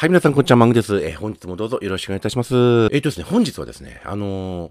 はい、皆さん、こんにちは、マングです。えー、本日もどうぞよろしくお願いいたします。えー、っ、とですね、本日はですね、あの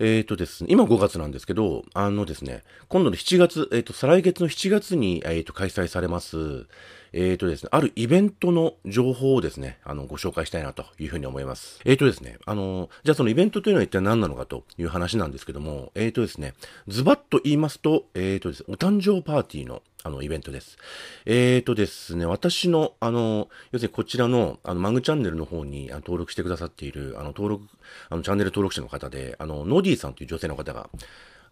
ー、えっ、とですね、今5月なんですけど、あのですね、今度の7月、えっ、と、再来月の7月に、えっ、と、開催されます、えっ、ー、とですね、あるイベントの情報をですね、あの、ご紹介したいなというふうに思います。えっ、ー、とですね、あの、じゃあそのイベントというのは一体何なのかという話なんですけども、えっ、ー、とですね、ズバッと言いますと、えっ、とですね、お誕生パーティーのあの、イベントです。えーとですね、私の、あの、要するにこちらの、あの、マグチャンネルの方にあの登録してくださっている、あの、登録、あの、チャンネル登録者の方で、あの、ノディさんという女性の方が、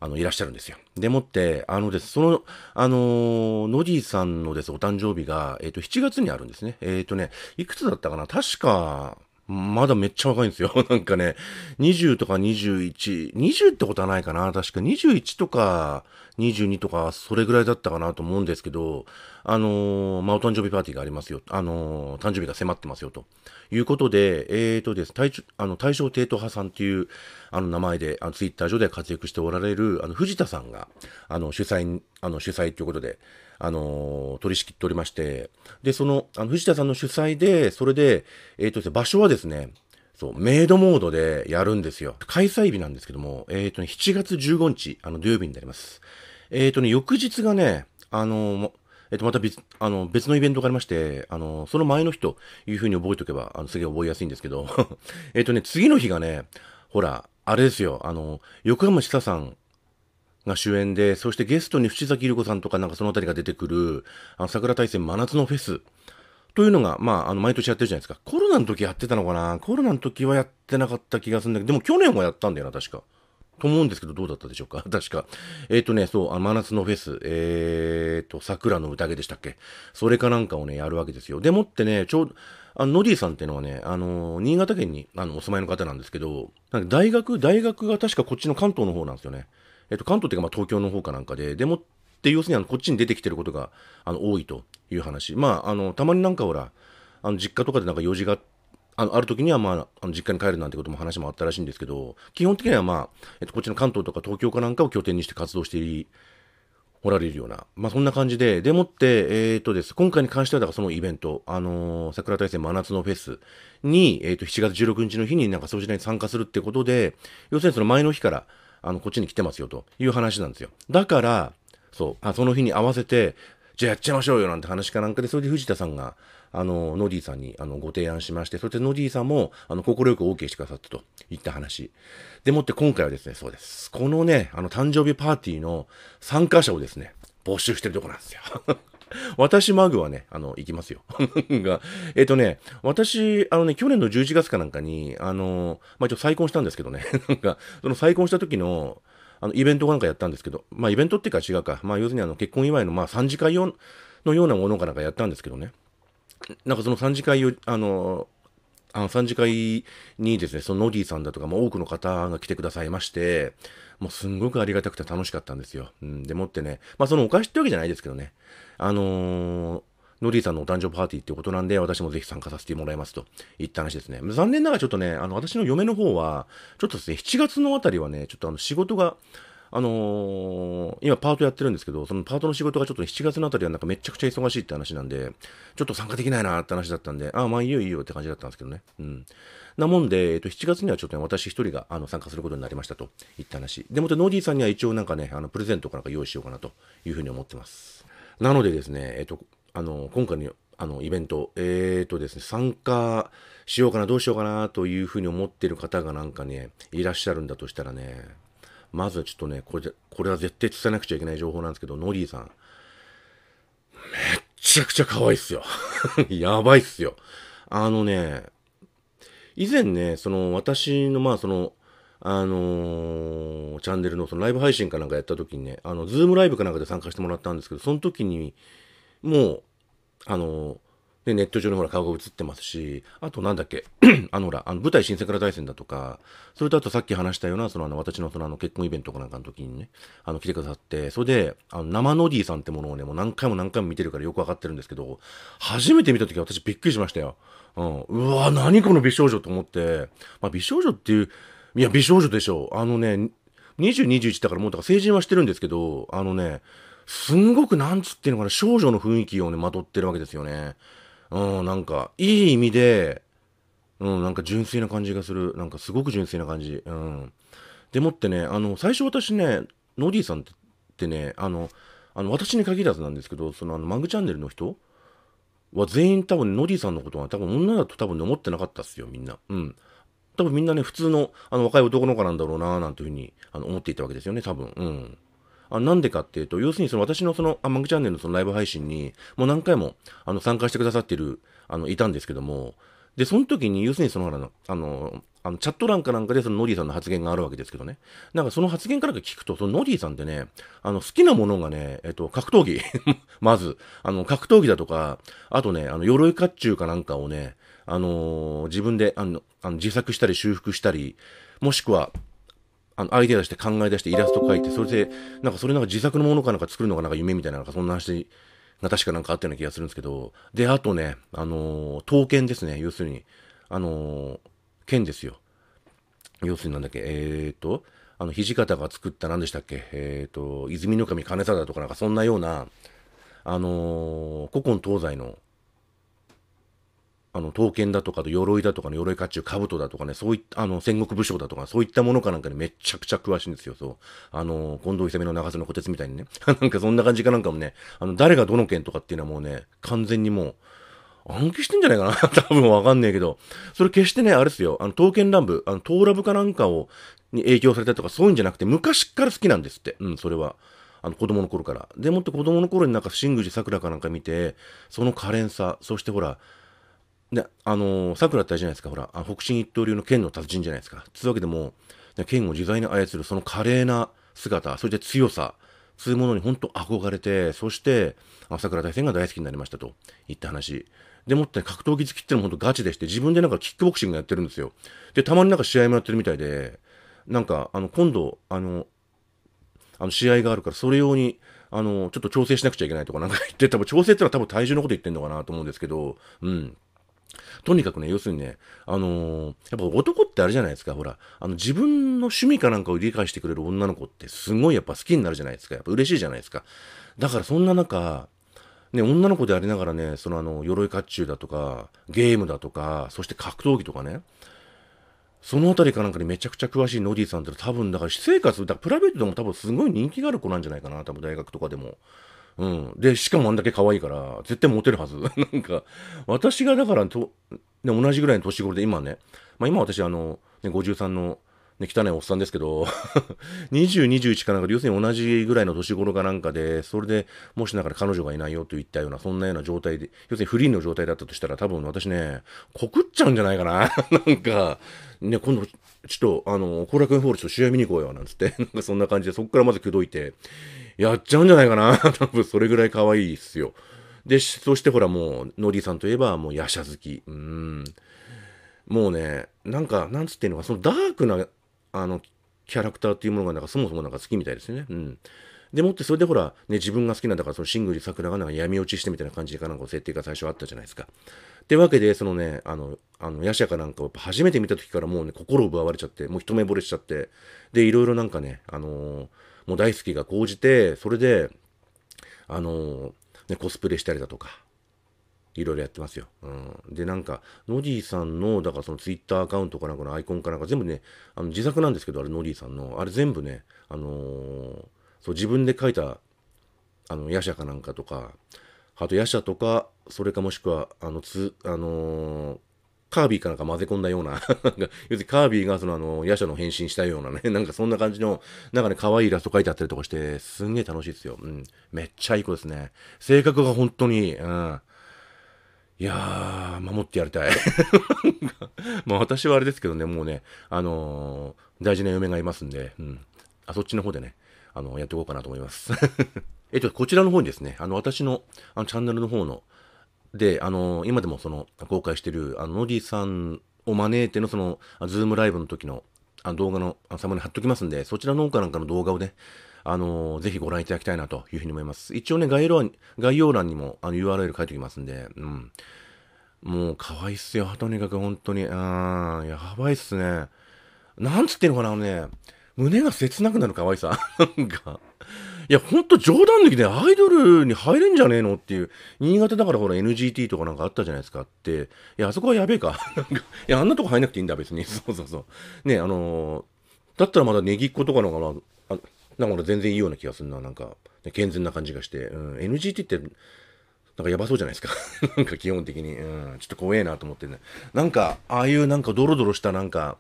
あの、いらっしゃるんですよ。でもって、あのです、その、あのー、ノジーさんのです、お誕生日が、えっ、ー、と、7月にあるんですね。えっ、ー、とね、いくつだったかな確か、まだめっちゃ若いんですよ。なんかね、20とか21、20ってことはないかな。確か21とか22とか、それぐらいだったかなと思うんですけど、あのー、まあ、お誕生日パーティーがありますよ。あのー、誕生日が迫ってますよ。ということで、えーとです、対あの対象帝都派さんっていう、あの名前で、あのツイッター上で活躍しておられる、あの、藤田さんが、あの、主催、あの、主催ということで、あの、取り仕切っておりまして、で、その、あの藤田さんの主催で、それで、えっ、ー、と、場所はですね、そう、メイドモードでやるんですよ。開催日なんですけども、えっ、ー、とね、7月15日、あの、土曜日になります。えっ、ー、とね、翌日がね、あの、えっ、と、また別、あの、別のイベントがありまして、あの、その前の日というふうに覚えておけば、あの、すげえ覚えやすいんですけど、えっとね、次の日がね、ほら、あれですよ、あの、横浜市佐さんが主演で、そしてゲストに藤崎り子さんとかなんかそのあたりが出てくる、あの桜大戦真夏のフェスというのが、まあ、あの、毎年やってるじゃないですか。コロナの時やってたのかなコロナの時はやってなかった気がするんだけど、でも去年はやったんだよな、確か。と思うんですけど、どうだったでしょうか 確か。えっ、ー、とね、そう、あの真夏のフェス、えっ、ー、と、桜の宴でしたっけそれかなんかをね、やるわけですよ。でもってね、ちょうど、あの、ノディさんっていうのはね、あのー、新潟県に、あの、お住まいの方なんですけど、なんか大学、大学が確かこっちの関東の方なんですよね。えと、関東というかまあ東京の方かなんかで、でもって要するにあのこっちに出てきてることがあの多いという話。まあ、あの、たまになんかほら、あの実家とかでなんか用事があのある時には、まあ、あの実家に帰るなんてことも話もあったらしいんですけど、基本的には、まあえと、こっちの関東とか東京かなんかを拠点にして活動しておられるような、まあ、そんな感じで、でもって、えー、とです、今回に関しては、だからそのイベント、あのー、桜大戦真夏のフェスに、えー、と、7月16日の日になんかそちらに参加するってことで、要するにその前の日から、あの、こっちに来てますよという話なんですよ。だから、そう、あその日に合わせて、じゃあやっちゃいましょうよなんて話かなんかで、それで藤田さんが、あの、ノディさんに、あの、ご提案しまして、そしてノディさんも、あの、快く OK してくださったといった話。でもって今回はですね、そうです。このね、あの、誕生日パーティーの参加者をですね、募集してるとこなんですよ私マグはね、あの、行きますよ。が、えっ、ー、とね、私、あのね、去年の11月かなんかに、あの、まあ、ちょっと再婚したんですけどね、なんか、その再婚した時の、あの、イベントかなんかやったんですけど、まあ、イベントっていうか違うか、まあ、要するにあの、結婚祝いの、まあ、3次会用のようなものかなんかやったんですけどね、なんかその3次会を、あの、あの、三次会にですね、そのノディさんだとか、も多くの方が来てくださいまして、もうすんごくありがたくて楽しかったんですよ。うん、でもってね、まあそのお返しってわけじゃないですけどね、あのー、ノディさんのお誕生パーティーってことなんで、私もぜひ参加させてもらいますといった話ですね。残念ながらちょっとね、あの、私の嫁の方は、ちょっとですね、7月のあたりはね、ちょっとあの、仕事が、あのー、今パートやってるんですけど、そのパートの仕事がちょっと7月のあたりはなんかめちゃくちゃ忙しいって話なんで、ちょっと参加できないなって話だったんで、ああ、まあいいよいいよって感じだったんですけどね。うん。なもんで、えっと、7月にはちょっとね、私一人があの参加することになりましたと言った話。でもってノーディーさんには一応なんかね、あの、プレゼントかなんか用意しようかなというふうに思ってます。なのでですね、えっと、あの、今回のあのイベント、えーとですね、参加しようかな、どうしようかなというふうに思っている方がなんかね、いらっしゃるんだとしたらね、まずちょっとね、これこれは絶対伝えなくちゃいけない情報なんですけど、ノリーさん、めっちゃくちゃ可愛いっすよ。やばいっすよ。あのね、以前ね、その私の、まあその、あのー、チャンネルのそのライブ配信かなんかやった時にね、あの、ズームライブかなんかで参加してもらったんですけど、その時に、もう、あのーで、ネット上にほら顔が映ってますし、あとなんだっけ、あのほら、あの舞台新世から大戦だとか、それとあとさっき話したような、そのあの私のそのあの結婚イベントかなんかの時にね、あの来てくださって、それで、あの生ノディさんってものをね、もう何回も何回も見てるからよくわかってるんですけど、初めて見た時は私びっくりしましたよ。うん。うわ何この美少女と思って、まあ美少女っていう、いや、美少女でしょう。あのね、20、21だからもうだから成人はしてるんですけど、あのね、すんごくなんつっていうのかな、少女の雰囲気をね、まとってるわけですよね。うん、なんか、いい意味で、うん、なんか純粋な感じがする。なんかすごく純粋な感じ。うん。でもってね、あの、最初私ね、ノディさんってね、あの、あの私に限らずなんですけど、そのあのマグチャンネルの人は全員多分ノディさんのことは多分女だと多分思ってなかったっすよ、みんな。うん。多分みんなね、普通のあの若い男の子なんだろうな、なんていうふうにあの思っていたわけですよね、多分。うん。あなんでかっていうと、要するにその私のその、あ、マグチャンネルのそのライブ配信に、もう何回も、あの、参加してくださってる、あの、いたんですけども、で、その時に、要するにその、あの、あの、あのチャット欄かなんかでそのノリーさんの発言があるわけですけどね。なんかその発言から聞くと、そのノリーさんってね、あの好きなものがね、えっと、格闘技。まず、あの、格闘技だとか、あとね、あの、鎧甲冑かなんかをね、あのー、自分で、あの、あの自作したり修復したり、もしくは、あの、アイデア出して考え出してイラスト描いて、それで、なんかそれなんか自作のものかなんか作るのがなんか夢みたいな、なんかそんな話が確かなんかあったような気がするんですけど、で、あとね、あのー、刀剣ですね、要するに、あのー、剣ですよ。要するになんだっけ、えー、っと、あの、土方が作った何でしたっけ、えー、っと、泉の神金沢とかなんかそんなような、あのー、古今東西のあの、刀剣だとか、鎧だとかの鎧甲冑、兜だとかね、そういった、あの、戦国武将だとか、そういったものかなんかに、めちゃくちゃ詳しいんですよ、そう。あの、近藤勇の長瀬の虎鉄みたいにね。なんかそんな感じかなんかもね、あの、誰がどの剣とかっていうのはもうね、完全にもう、暗記してんじゃないかな 多分わかんねえけど。それ決してね、あれですよ。あの、刀剣乱舞、あの、刀ラブかなんかを、に影響されたとか、そういうんじゃなくて、昔から好きなんですって。うん、それは。あの、子供の頃から。でもって子供の頃になんか、新宮寺桜かなんか見て、その可憐さ、そしてほら、で、あのー、桜ってあれじゃないですか、ほら、あ北進一刀流の剣の達人じゃないですか。つうわけでも、剣を自在に操るその華麗な姿、そして強さ、そういうものに本当憧れて、そして、桜大戦が大好きになりましたと言った話。でもって、ね、格闘技好きってのも本当ガチでして、自分でなんかキックボクシングやってるんですよ。で、たまになんか試合もやってるみたいで、なんか、あの、今度、あの、あの試合があるから、それ用に、あの、ちょっと調整しなくちゃいけないとかなんか言って、多分調整ってのは多分体重のこと言ってんのかなと思うんですけど、うん。とにかくね、要するにね、あのー、やっぱ男ってあれじゃないですか、ほら、あの自分の趣味かなんかを理解してくれる女の子ってすごいやっぱ好きになるじゃないですか、やっぱ嬉しいじゃないですか。だからそんな中、ね、女の子でありながらね、そのあの、鎧甲冑だとか、ゲームだとか、そして格闘技とかね、そのあたりかなんかにめちゃくちゃ詳しいノディさんって多分、だから私生活、だからプライベートでも多分すごい人気がある子なんじゃないかな、多分大学とかでも。うん。で、しかもあんだけ可愛いから、絶対モテるはず。なんか、私がだからと、ね、同じぐらいの年頃で今ね、まあ今私あの、ね、53の、ね、汚いおっさんですけど、20、21かなんかで、要するに同じぐらいの年頃かなんかで、それでもしだから彼女がいないよと言ったような、そんなような状態で、要するにフリーの状態だったとしたら、多分私ね、告っちゃうんじゃないかな。なんか、ね、今度、ちょっと、あの、後楽園ホールちょっと試合見に行こうよ、なんつって、なんかそんな感じで、そこからまず口説いて、やっちゃうんじゃないかな。多分それぐらい可愛いっすよ。で、そしてほらもう、ノリさんといえばもう、ヤシャ好き。うん。もうね、なんか、なんつってんのか、そのダークな、あの、キャラクターっていうものが、なんかそもそもなんか好きみたいですよね。うん。でもって、それでほら、ね、自分が好きなんだから、そのシングル桜がなんか闇落ちしてみたいな感じかなんか設定が最初あったじゃないですか。ってわけで、そのね、あの、あの、ヤシャかなんかを初めて見た時からもうね、心奪われちゃって、もう一目惚れしちゃって、で、いろいろなんかね、あのーもう大好きが高じて、それで、あのね、コスプレしたりだとか、いろいろやってますよ。うん、で、なんか、ノディさんの、だからそのツイッターアカウントかなんかのアイコンかなんか全部ね、あの自作なんですけど、あれノディさんの、あれ全部ね、あのー、そう自分で書いた、あの、ヤシャかなんかとか、あとヤシャとか、それかもしくは、あの、つ、あのーカービィかなんか混ぜ込んだような 要するにカービィがそのあの、夜叉の変身したようなね、なんかそんな感じの、なんかね、可愛いイラスト描いてあったりとかして、すんげえ楽しいですよ。うん。めっちゃいい子ですね。性格が本当に、うん。いやー、守ってやりたい。まあ私はあれですけどね、もうね、あのー、大事な嫁がいますんで、うん。あ、そっちの方でね、あの、やっていこうかなと思います。えっと、こちらの方にですね、あの、私の、あの、チャンネルの方の、で、あの、今でもその、公開してる、あの、ノディさんを招いてのその、ズームライブの時の、あ動画のサムネ貼っときますんで、そちらの方かなんかの動画をね、あのー、ぜひご覧いただきたいなというふうに思います。一応ね、概要欄概要欄にもあの URL 書いておきますんで、うん。もう、可愛いっすよ。とにかく本当に。あー、やばいっすね。なんつってんのかな、あのね、胸が切なくなる可愛さ。なんか、いや、ほんと冗談抜きでアイドルに入れんじゃねえのっていう。新潟だからほら NGT とかなんかあったじゃないですかって。いや、あそこはやべえか。なんか、いや、あんなとこ入んなくていいんだ、別に。そうそうそう。ね、あのー、だったらまだネギっ子とかの方が、なんから全然いいような気がするな。なんか、健全な感じがして。うん、NGT って、なんかやばそうじゃないですか なんか基本的に。うん、ちょっと怖えなと思ってね。なんか、ああいうなんかドロドロしたなんか、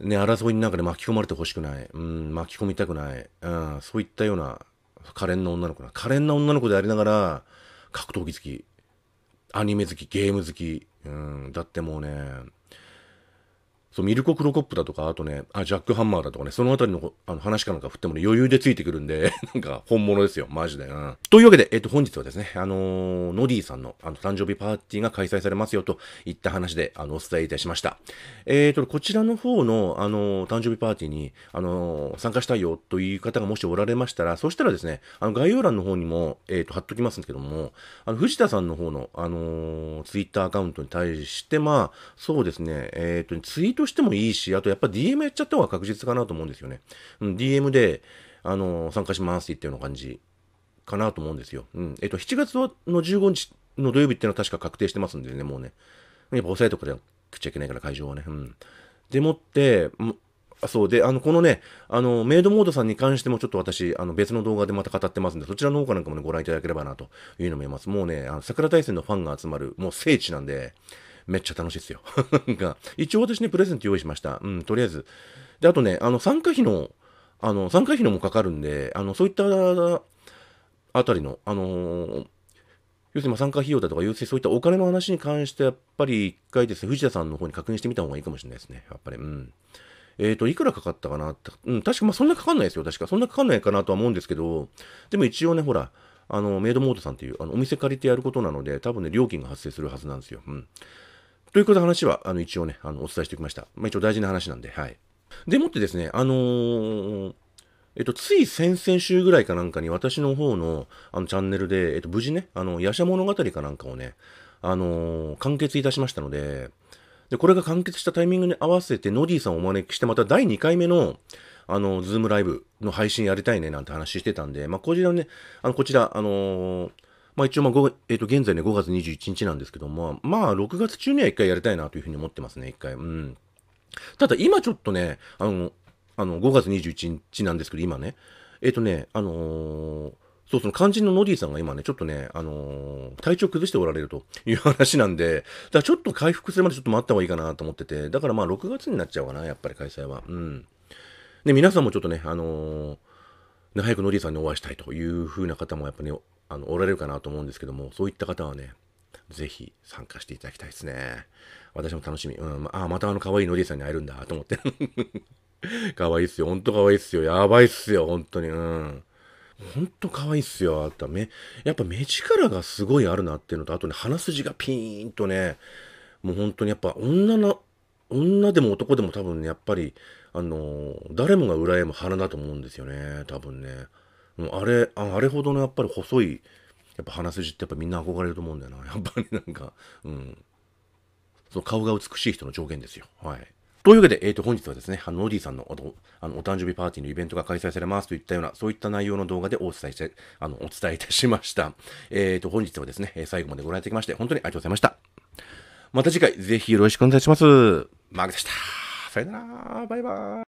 ね、争いの中で巻き込まれてほしくない。うん、巻き込みたくない。うん、そういったような、可憐な女の子な。可憐な女の子でありながら、格闘技好き。アニメ好き、ゲーム好き。うん、だってもうね、そう、ミルコ・クロコップだとか、あとね、あ、ジャック・ハンマーだとかね、そのあたりのあの話かなんか振ってもね、余裕でついてくるんでなんか本物ですよ、マジでん、というわけで、えっ、と、本日はですね、あのー、ノディさんの、あの、誕生日パーティーが開催されますよといった話で、あの、お伝えいたしました。えっ、ー、と、こちらの方の、あのー、誕生日パーティーに、あの参加したいよという方がもしおられましたら、そしたらですね、あの、概要欄の方にも、えっ、と、貼っときますんですけども、あの、藤田さんの方の、あのツイッターアカウントに対して、まあ、そうですね、えっ、と、ツイート強してもいいし、あとやっぱ DM やっちゃった方が確実かなと思うんですよね。うん、DM で、あのー、参加しますって言ったような感じかなと思うんですよ。うん。えっと、7月の15日の土曜日っていうのは確か確定してますんでね、もうね。やっぱ押さえとか食っちゃいけないから、会場はね。うん。でもって、あそうで、あの、このね、あの、メイドモードさんに関してもちょっと私、あの、別の動画でまた語ってますんで、そちらの方かなんかもね、ご覧いただければな、というのも言えます。もうね、あの、桜大戦のファンが集まる、もう聖地なんで、めっちゃ楽しいですよ。が、一応私ね、プレゼント用意しました。うん、とりあえず。で、あとね、あの、参加費の、あの、参加費のもかかるんで、あの、そういったあたりの、あのー、要するに参加費用だとか、要するにそういったお金の話に関してやっぱり一回ですね、藤田さんの方に確認してみた方がいいかもしれないですね。やっぱり、うん。えっ、ー、と、いくらかかったかなって、うん、確かまあそんなかかんないですよ、確か。そんなかかんないかなとは思うんですけど、でも一応ね、ほら、あの、メイドモードさんっていう、あの、お店借りてやることなので、多分ね、料金が発生するはずなんですよ。うん。ということで話は、あの、一応ね、あの、お伝えしておきました。まあ、一応大事な話なんで、はい。でもってですね、あのー、えっと、つい先々週ぐらいかなんかに私の方の、あの、チャンネルで、えっと、無事ね、あの、夜叉物語かなんかをね、あのー、完結いたしましたので、で、これが完結したタイミングに合わせて、ノディさんをお招きして、また第2回目の、あの、ズームライブの配信やりたいね、なんて話してたんで、まあ、こちらね、あの、こちら、あのーまあ一応まあ、えっ、ー、と、現在ね、5月21日なんですけども、まあ、6月中には一回やりたいなというふうに思ってますね、一回。うん。ただ、今ちょっとね、あの、あの、5月21日なんですけど、今ね、えっ、ー、とね、あのーそう、その肝心のノディさんが今ね、ちょっとね、あのー、体調崩しておられるという話なんで、だからちょっと回復するまでちょっと待った方がいいかなと思ってて、だからまあ6月になっちゃうかな、やっぱり開催は。うん。で、皆さんもちょっとね、あのー、ね、早くノディさんにお会いしたいという風な方もやっぱね、あの、おられるかなと思うんですけども、そういった方はね、ぜひ参加していただきたいですね。私も楽しみ。うん、あ、またあの可愛いのりえさんに会えるんだと思って。可愛いっすよ。ほんと可愛いっすよ。やばいっすよ。本当に。うん。ほんと可愛いっすよ。あった目、やっぱ目力がすごいあるなっていうのと、あとね、鼻筋がピーンとね、もう本当にやっぱ女の、女でも男でも多分ね、やっぱり、あのー、誰もが羨む鼻だと思うんですよね。多分ね。あれ、あれほどのやっぱり細い、やっぱ鼻筋ってやっぱみんな憧れると思うんだよな。やっぱりなんか、うん。その顔が美しい人の上限ですよ。はい。というわけで、えっ、ー、と、本日はですね、あの、ノディさんのおあのお誕生日パーティーのイベントが開催されますといったような、そういった内容の動画でお伝えして、あの、お伝えいたしました。えっ、ー、と、本日はですね、最後までご覧いただきまして、本当にありがとうございました。また次回、ぜひよろしくお願いします。マークでした。さよなら、バイバイ。